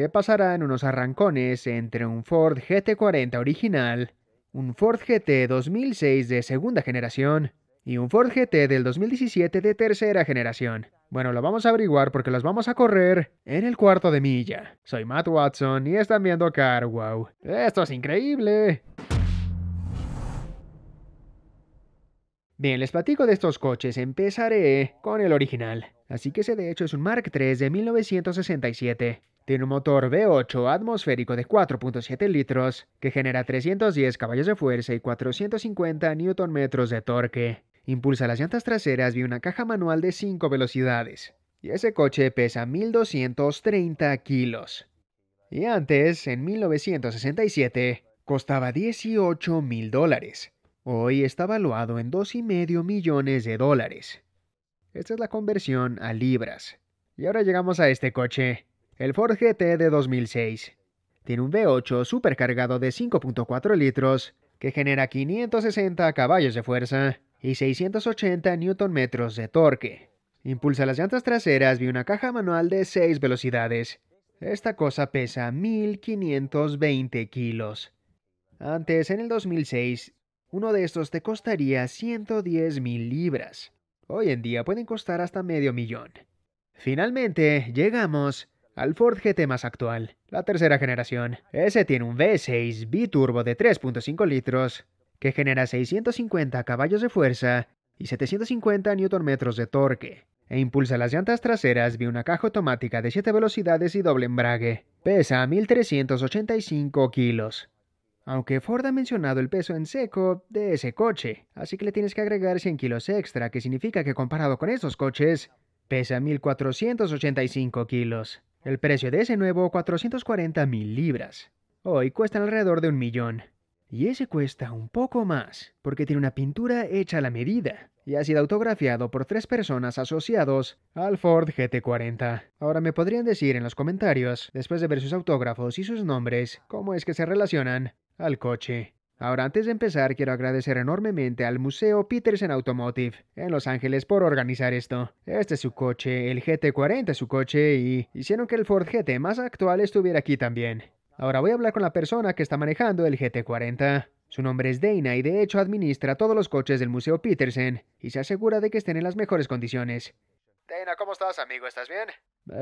que pasarán unos arrancones entre un Ford GT40 original, un Ford GT 2006 de segunda generación y un Ford GT del 2017 de tercera generación. Bueno, lo vamos a averiguar porque los vamos a correr en el cuarto de milla. Soy Matt Watson y están viendo Car Wow. Esto es increíble. Bien, les platico de estos coches. Empezaré con el original. Así que ese de hecho es un Mark III de 1967. Tiene un motor V8 atmosférico de 4.7 litros que genera 310 caballos de fuerza y 450 Nm de torque. Impulsa las llantas traseras vía una caja manual de 5 velocidades. Y ese coche pesa 1230 kilos. Y antes, en 1967, costaba 18.000 dólares. Hoy está valuado en 2,5 millones de dólares. Esta es la conversión a libras. Y ahora llegamos a este coche, el Ford GT de 2006. Tiene un V8 supercargado de 5.4 litros que genera 560 caballos de fuerza y 680 Nm de torque. Impulsa las llantas traseras y una caja manual de 6 velocidades. Esta cosa pesa 1520 kilos. Antes, en el 2006, uno de estos te costaría 110.000 mil libras. Hoy en día pueden costar hasta medio millón. Finalmente, llegamos al Ford GT más actual, la tercera generación. Ese tiene un V6 biturbo de 3.5 litros que genera 650 caballos de fuerza y 750 Nm de torque, e impulsa las llantas traseras vía una caja automática de 7 velocidades y doble embrague. Pesa 1.385 kilos. Aunque Ford ha mencionado el peso en seco de ese coche, así que le tienes que agregar 100 kilos extra, que significa que comparado con estos coches, pesa 1.485 kilos. El precio de ese nuevo, 440.000 libras. Hoy cuesta alrededor de un millón. Y ese cuesta un poco más, porque tiene una pintura hecha a la medida y ha sido autografiado por tres personas asociados al Ford GT40. Ahora me podrían decir en los comentarios, después de ver sus autógrafos y sus nombres, cómo es que se relacionan al coche. Ahora, antes de empezar, quiero agradecer enormemente al Museo Peterson Automotive en Los Ángeles por organizar esto. Este es su coche, el GT40 es su coche y hicieron que el Ford GT más actual estuviera aquí también. Ahora voy a hablar con la persona que está manejando el GT40. Su nombre es Dana y de hecho administra todos los coches del Museo Peterson y se asegura de que estén en las mejores condiciones. Dana, ¿cómo estás, amigo? ¿Estás bien?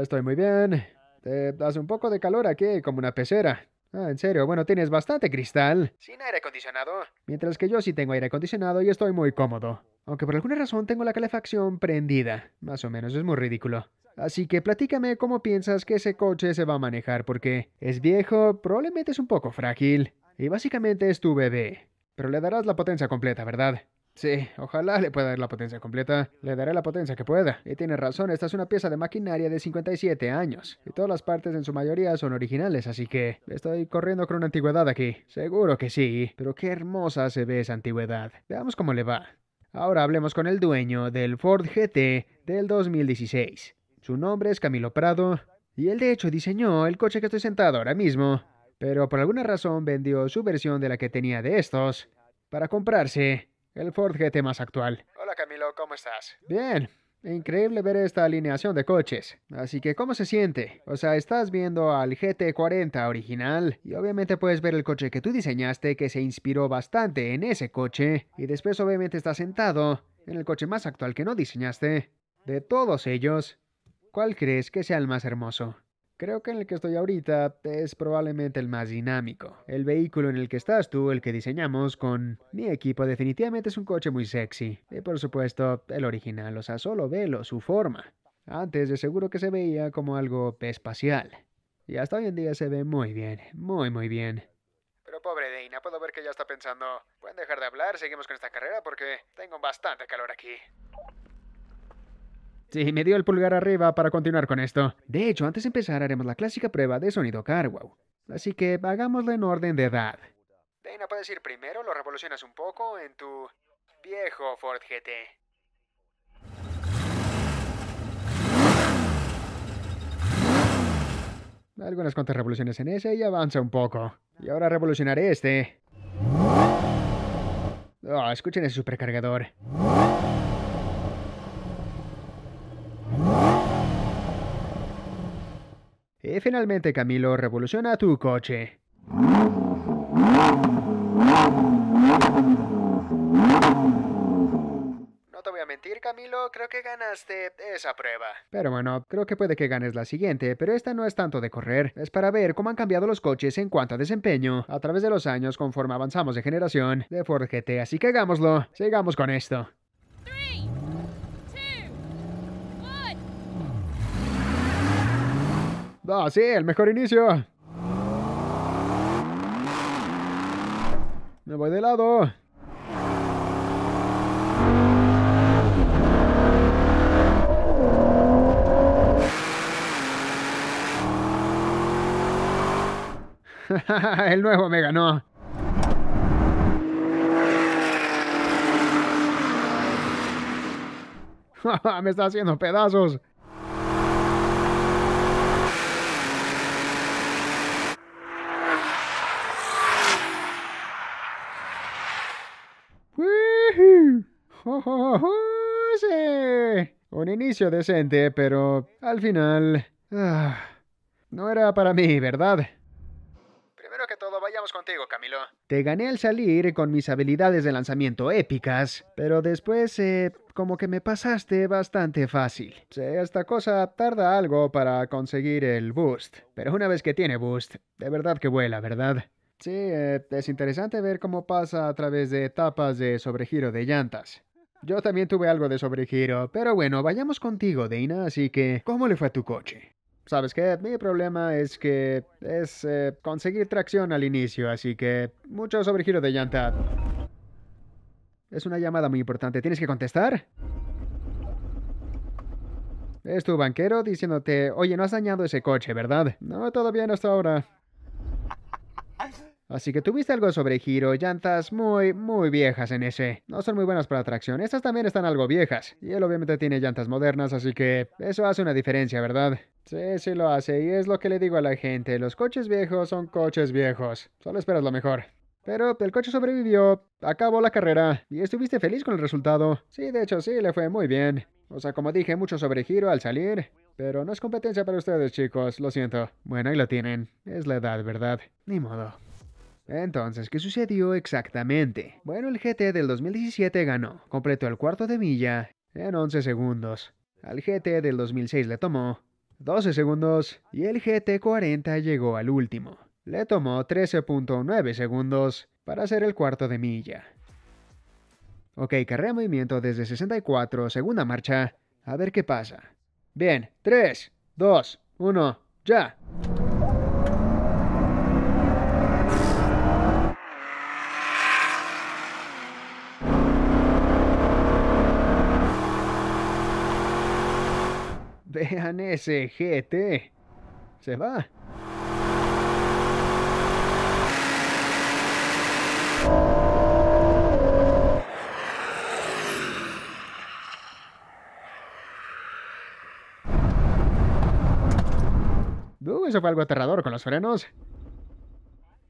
Estoy muy bien. Te eh, hace un poco de calor aquí, como una pecera. Ah, en serio, bueno, tienes bastante cristal. Sin aire acondicionado. Mientras que yo sí tengo aire acondicionado y estoy muy cómodo. Aunque por alguna razón tengo la calefacción prendida. Más o menos, es muy ridículo. Así que platícame cómo piensas que ese coche se va a manejar, porque es viejo, probablemente es un poco frágil. Y básicamente es tu bebé. Pero le darás la potencia completa, ¿verdad? Sí, ojalá le pueda dar la potencia completa. Le daré la potencia que pueda. Y tiene razón, esta es una pieza de maquinaria de 57 años. Y todas las partes en su mayoría son originales, así que estoy corriendo con una antigüedad aquí. Seguro que sí, pero qué hermosa se ve esa antigüedad. Veamos cómo le va. Ahora hablemos con el dueño del Ford GT del 2016. Su nombre es Camilo Prado y él de hecho diseñó el coche que estoy sentado ahora mismo, pero por alguna razón vendió su versión de la que tenía de estos para comprarse el Ford GT más actual. Hola Camilo, ¿cómo estás? Bien. Increíble ver esta alineación de coches. Así que, ¿cómo se siente? O sea, estás viendo al GT40 original y obviamente puedes ver el coche que tú diseñaste que se inspiró bastante en ese coche y después obviamente estás sentado en el coche más actual que no diseñaste. De todos ellos, ¿cuál crees que sea el más hermoso? Creo que en el que estoy ahorita es probablemente el más dinámico. El vehículo en el que estás tú, el que diseñamos con mi equipo, definitivamente es un coche muy sexy. Y por supuesto, el original, o sea, solo velo, su forma. Antes de seguro que se veía como algo espacial. Y hasta hoy en día se ve muy bien, muy muy bien. Pero pobre Dana, puedo ver que ya está pensando, pueden dejar de hablar, seguimos con esta carrera porque tengo bastante calor aquí. Sí, me dio el pulgar arriba para continuar con esto. De hecho, antes de empezar haremos la clásica prueba de sonido Carwow. Así que hagámoslo en orden de edad. Dana, puedes ir primero, lo revolucionas un poco en tu viejo Ford GT. Algunas cuantas revoluciones en ese y avanza un poco. Y ahora revolucionaré este. Oh, escuchen ese supercargador. Y eh, finalmente, Camilo, revoluciona tu coche. No te voy a mentir, Camilo, creo que ganaste esa prueba. Pero bueno, creo que puede que ganes la siguiente, pero esta no es tanto de correr, es para ver cómo han cambiado los coches en cuanto a desempeño a través de los años conforme avanzamos de generación de Ford GT, así que hagámoslo, sigamos con esto. Ah, sí, el mejor inicio. Me voy de lado. el nuevo me ganó. me está haciendo pedazos. Un inicio decente, pero al final... Ah, no era para mí, ¿verdad? Primero que todo, vayamos contigo, Camilo. Te gané al salir con mis habilidades de lanzamiento épicas, pero después, eh, como que me pasaste bastante fácil. Sí, esta cosa tarda algo para conseguir el boost, pero una vez que tiene boost, de verdad que vuela, ¿verdad? Sí, eh, es interesante ver cómo pasa a través de etapas de sobregiro de llantas. Yo también tuve algo de sobregiro, pero bueno, vayamos contigo, Dana, así que, ¿cómo le fue a tu coche? ¿Sabes que Mi problema es que es eh, conseguir tracción al inicio, así que mucho sobregiro de llanta. Es una llamada muy importante, ¿tienes que contestar? Es tu banquero diciéndote, oye, no has dañado ese coche, ¿verdad? No, todo bien hasta ahora. Así que tuviste algo sobre giro, llantas muy, muy viejas en ese. No son muy buenas para tracción, estas también están algo viejas. Y él obviamente tiene llantas modernas, así que eso hace una diferencia, ¿verdad? Sí, sí lo hace, y es lo que le digo a la gente, los coches viejos son coches viejos. Solo esperas lo mejor. Pero el coche sobrevivió, acabó la carrera, y estuviste feliz con el resultado. Sí, de hecho sí, le fue muy bien. O sea, como dije, mucho sobre giro al salir. Pero no es competencia para ustedes, chicos, lo siento. Bueno, ahí lo tienen. Es la edad, ¿verdad? Ni modo. Entonces, ¿qué sucedió exactamente? Bueno, el GT del 2017 ganó, completó el cuarto de milla en 11 segundos. Al GT del 2006 le tomó 12 segundos y el GT40 llegó al último. Le tomó 13.9 segundos para hacer el cuarto de milla. Ok, carrera movimiento desde 64, segunda marcha. A ver qué pasa. Bien, 3, 2, 1, ya. Vean ese GT. Se va. Uh, eso fue algo aterrador con los frenos.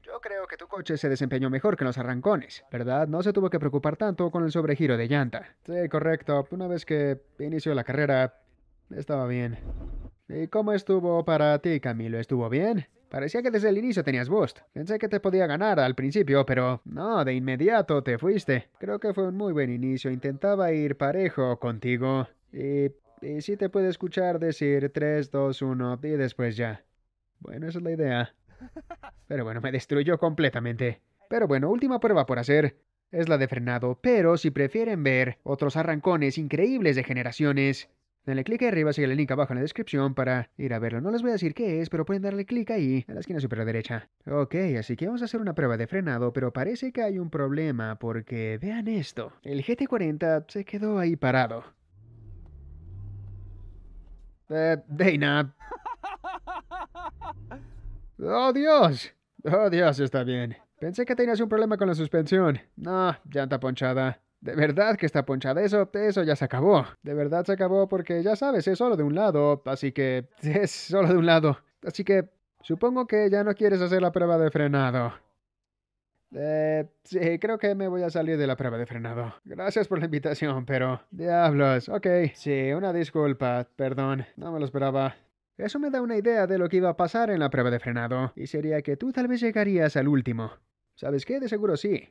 Yo creo que tu coche se desempeñó mejor que los arrancones, ¿verdad? No se tuvo que preocupar tanto con el sobregiro de llanta. Sí, correcto. Una vez que inició la carrera, estaba bien. ¿Y cómo estuvo para ti, Camilo? ¿Estuvo bien? Parecía que desde el inicio tenías boost. Pensé que te podía ganar al principio, pero no, de inmediato te fuiste. Creo que fue un muy buen inicio. Intentaba ir parejo contigo. Y, y si te puede escuchar decir 3, 2, 1 y después ya. Bueno, esa es la idea. Pero bueno, me destruyó completamente. Pero bueno, última prueba por hacer. Es la de frenado, pero si prefieren ver otros arrancones increíbles de generaciones, Denle clic arriba, sigue el link abajo en la descripción para ir a verlo. No les voy a decir qué es, pero pueden darle clic ahí, en la esquina superior derecha. Ok, así que vamos a hacer una prueba de frenado, pero parece que hay un problema, porque vean esto. El GT40 se quedó ahí parado. Eh, Dana. ¡Oh, Dios! ¡Oh, Dios! Está bien. Pensé que tenías un problema con la suspensión. No, llanta ponchada. De verdad que está ponchada. Eso, eso ya se acabó. De verdad se acabó porque ya sabes, es solo de un lado. Así que es solo de un lado. Así que supongo que ya no quieres hacer la prueba de frenado. Eh, sí, creo que me voy a salir de la prueba de frenado. Gracias por la invitación, pero... Diablos, ok. Sí, una disculpa, perdón. No me lo esperaba. Eso me da una idea de lo que iba a pasar en la prueba de frenado. Y sería que tú tal vez llegarías al último. ¿Sabes qué? De seguro sí.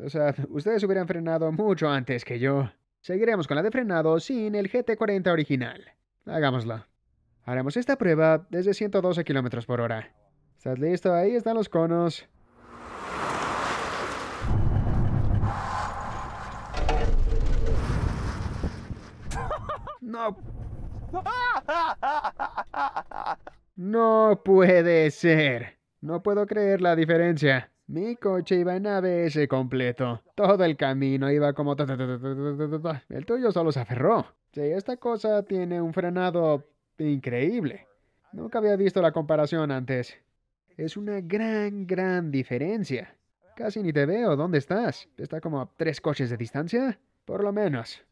O sea, ustedes hubieran frenado mucho antes que yo. Seguiremos con la de frenado sin el GT40 original. Hagámoslo. Haremos esta prueba desde 112 km por hora. ¿Estás listo? Ahí están los conos. No. No puede ser. No puedo creer la diferencia. Mi coche iba en ABS completo. Todo el camino iba como... el tuyo solo se aferró. Sí, esta cosa tiene un frenado increíble. Nunca había visto la comparación antes. Es una gran, gran diferencia. Casi ni te veo. ¿Dónde estás? ¿Está como a tres coches de distancia? Por lo menos.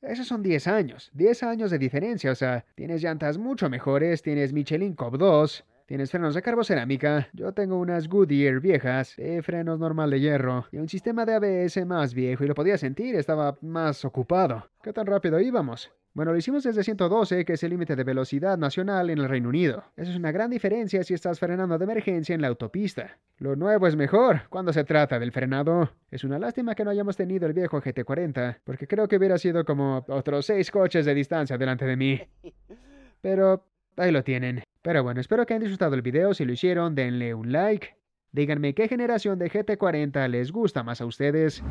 Esos son 10 años. 10 años de diferencia. O sea, tienes llantas mucho mejores, tienes Michelin Cop 2, ¿Tienes frenos de carbocerámica? Yo tengo unas Goodyear viejas, de eh, frenos normal de hierro y un sistema de ABS más viejo y lo podía sentir, estaba más ocupado. ¿Qué tan rápido íbamos? Bueno, lo hicimos desde 112, que es el límite de velocidad nacional en el Reino Unido. Eso es una gran diferencia si estás frenando de emergencia en la autopista. Lo nuevo es mejor cuando se trata del frenado. Es una lástima que no hayamos tenido el viejo GT40, porque creo que hubiera sido como otros seis coches de distancia delante de mí. Pero ahí lo tienen. Pero bueno, espero que hayan disfrutado el video. Si lo hicieron, denle un like. Díganme qué generación de GT40 les gusta más a ustedes.